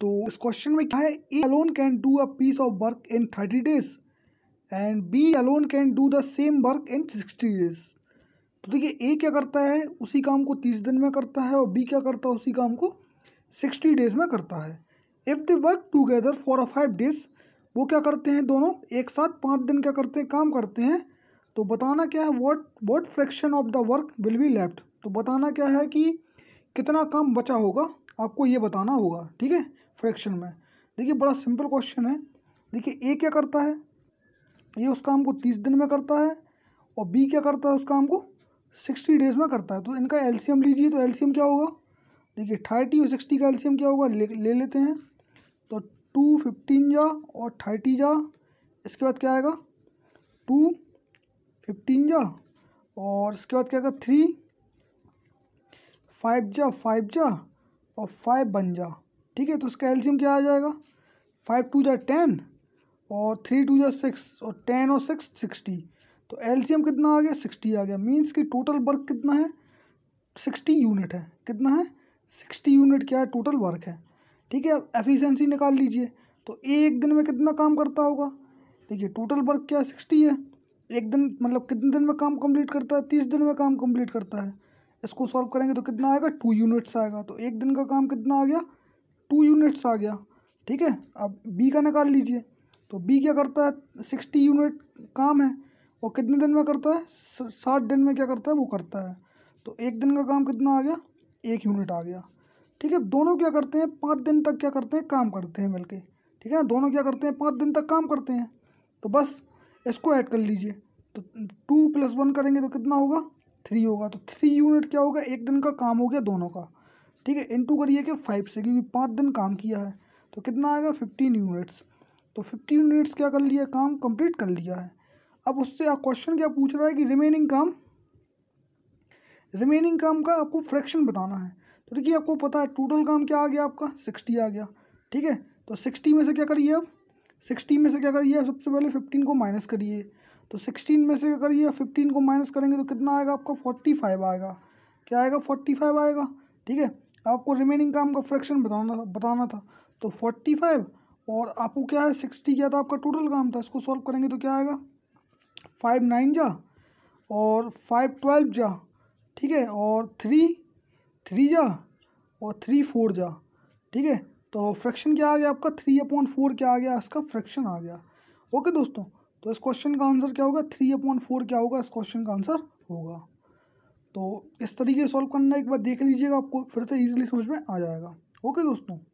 तो इस क्वेश्चन में क्या है A alone can do a piece of work in thirty days and B alone can do the same work in sixty days तो देखिए ए क्या करता है उसी काम को तीस दिन में करता है और बी क्या करता है उसी काम को सिक्सटी डेज में करता है if they work together for a five days वो क्या करते हैं दोनों एक साथ पाँच दिन क्या करते हैं काम करते हैं तो बताना क्या है what what fraction of the work will be left तो बताना क्या है कि कितना काम बचा होगा आपको ये बताना होगा ठीक है फ्रैक्शन में देखिए बड़ा सिंपल क्वेश्चन है देखिए ए क्या करता है ये उस काम को तीस दिन में करता है और बी क्या करता है उस काम को सिक्सटी डेज में करता है तो इनका एलसीएम लीजिए तो एलसीएम क्या होगा देखिए थर्टी और सिक्सटी का एलसीएम क्या होगा ले, ले लेते हैं तो टू फिफ्टीन जा और थर्टी जा इसके बाद क्या आएगा टू फिफ्टीन जा और इसके बाद क्या आएगा थ्री फाइव जा फाइव जा और फाइव बन जा ठीक है तो उसका एल्शियम क्या आ जाएगा फाइव टू जा टेन और थ्री टू जा सिक्स और टेन और सिक्स सिक्सटी तो एल्शियम कितना आ गया सिक्सटी आ गया मीन्स कि टोटल वर्क कितना है सिक्सटी यूनिट है कितना है सिक्सटी यूनिट क्या है टोटल वर्क है ठीक है अब एफिशेंसी निकाल लीजिए तो एक दिन में कितना काम करता होगा देखिए टोटल वर्क क्या सिक्सटी है एक दिन मतलब कितने दिन में काम कंप्लीट करता है तीस दिन में काम कंप्लीट करता है इसको सॉल्व करेंगे तो कितना आएगा टू यूनिट्स आएगा तो एक दिन का काम कितना आ गया टू यूनिट्स आ गया ठीक है अब बी का निकाल लीजिए तो बी क्या करता है सिक्सटी यूनिट काम है और कितने दिन में करता है साठ दिन में क्या करता है वो करता है तो एक दिन का काम कितना आ गया एक यूनिट आ गया ठीक है दोनों क्या करते हैं पाँच दिन तक क्या करते हैं काम करते हैं मिलके ठीक है ना दोनों क्या करते हैं पाँच दिन तक काम करते हैं तो बस इसको ऐड कर लीजिए तो टू प्लस वन करेंगे तो कितना होगा थ्री होगा तो थ्री यूनिट क्या होगा एक दिन का काम हो गया दोनों का ठीक है इंटू करिए कि फाइव से क्योंकि पाँच दिन काम किया है तो कितना आएगा फिफ्टीन यूनिट्स तो फिफ्टीन यूनिट्स क्या कर लिया काम कंप्लीट कर लिया है अब उससे क्वेश्चन क्या पूछ रहा है कि रिमेनिंग काम रिमेनिंग काम का आपको फ्रैक्शन बताना है तो देखिए आपको पता है टोटल काम क्या आ गया आपका सिक्सटी आ गया ठीक है तो सिक्सटी में से क्या करिए आप सिक्सटी में से क्या करिए आप सबसे पहले फिफ्टीन को माइनस करिए तो सिक्सटीन में से अगर ये फिफ्टीन को माइनस करेंगे तो कितना आएगा आपका फोर्टी फाइव आएगा क्या आएगा फोर्टी फाइव आएगा ठीक है आपको रिमेनिंग काम का फ्रैक्शन बताना था बताना था तो फोर्टी फाइव और आपको क्या है सिक्सटी क्या था आपका टोटल काम था इसको सॉल्व करेंगे तो क्या आएगा फाइव नाइन जा और फाइव ट्वेल्व जा ठीक है और थ्री थ्री जा और थ्री फोर जा ठीक है तो फ्रैक्शन क्या आ गया आपका थ्री अपॉइंट फोर क्या आ गया इसका फ्रैक्शन आ गया ओके दोस्तों तो इस क्वेश्चन का आंसर क्या होगा थ्री अपॉइंट फोर क्या होगा इस क्वेश्चन का आंसर होगा तो इस तरीके से सॉल्व करना एक बार देख लीजिएगा आपको फिर से ईजिली समझ में आ जाएगा ओके दोस्तों